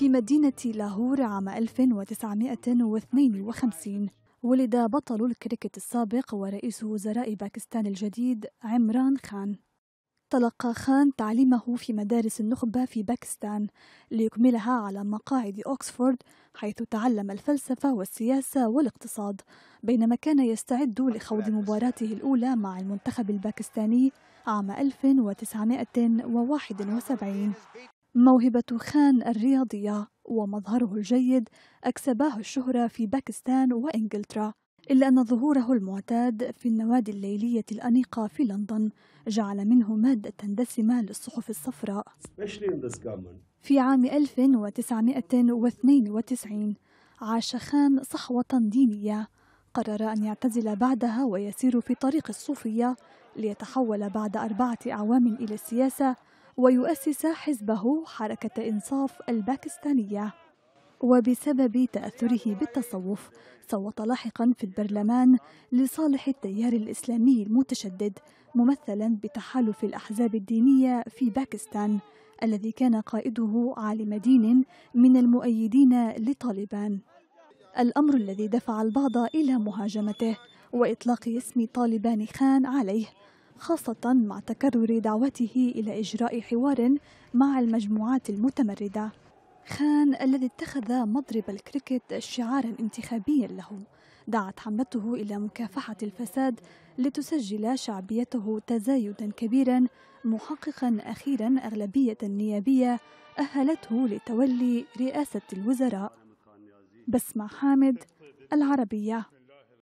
في مدينة لاهور عام 1952 ولد بطل الكريكت السابق ورئيس وزراء باكستان الجديد عمران خان تلقى خان تعليمه في مدارس النخبة في باكستان ليكملها على مقاعد أوكسفورد حيث تعلم الفلسفة والسياسة والاقتصاد بينما كان يستعد لخوض مباراته الأولى مع المنتخب الباكستاني عام 1971 موهبة خان الرياضية ومظهره الجيد أكسباه الشهرة في باكستان وإنجلترا إلا أن ظهوره المعتاد في النوادي الليلية الأنيقة في لندن جعل منه مادة دسمة للصحف الصفراء في عام 1992 عاش خان صحوة دينية قرر أن يعتزل بعدها ويسير في طريق الصوفية ليتحول بعد أربعة أعوام إلى السياسة ويؤسس حزبه حركة إنصاف الباكستانية وبسبب تأثره بالتصوف صوت لاحقا في البرلمان لصالح التيار الإسلامي المتشدد ممثلا بتحالف الأحزاب الدينية في باكستان الذي كان قائده عالم دين من المؤيدين لطالبان الأمر الذي دفع البعض إلى مهاجمته وإطلاق اسم طالبان خان عليه خاصة مع تكرر دعوته إلى إجراء حوار مع المجموعات المتمردة خان الذي اتخذ مضرب الكريكت شعارا انتخابيا له دعت حملته إلى مكافحة الفساد لتسجل شعبيته تزايدا كبيرا محققا أخيرا أغلبية نيابية أهلته لتولي رئاسة الوزراء بسمة حامد العربية